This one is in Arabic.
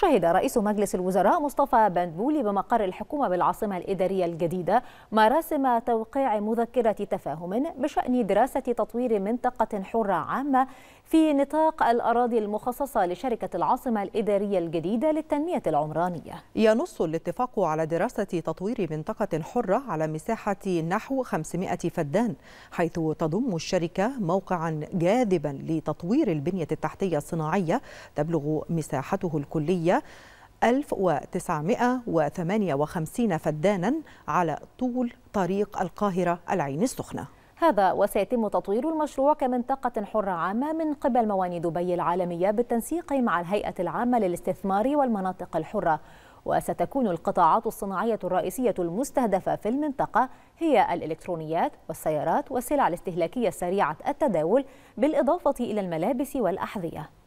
شهد رئيس مجلس الوزراء مصطفى بنبولي بمقر الحكومة بالعاصمة الإدارية الجديدة مراسم توقيع مذكرة تفاهم بشأن دراسة تطوير منطقة حرة عامة في نطاق الأراضي المخصصة لشركة العاصمة الإدارية الجديدة للتنمية العمرانية ينص الاتفاق على دراسة تطوير منطقة حرة على مساحة نحو 500 فدان حيث تضم الشركة موقعا جاذبا لتطوير البنية التحتية الصناعية تبلغ مساحته الكلية 1958 فدانا على طول طريق القاهرة العين السخنة هذا وسيتم تطوير المشروع كمنطقة حرة عامة من قبل مواني دبي العالمية بالتنسيق مع الهيئة العامة للاستثمار والمناطق الحرة وستكون القطاعات الصناعية الرئيسية المستهدفة في المنطقة هي الإلكترونيات والسيارات والسلع الاستهلاكية السريعة التداول بالإضافة إلى الملابس والأحذية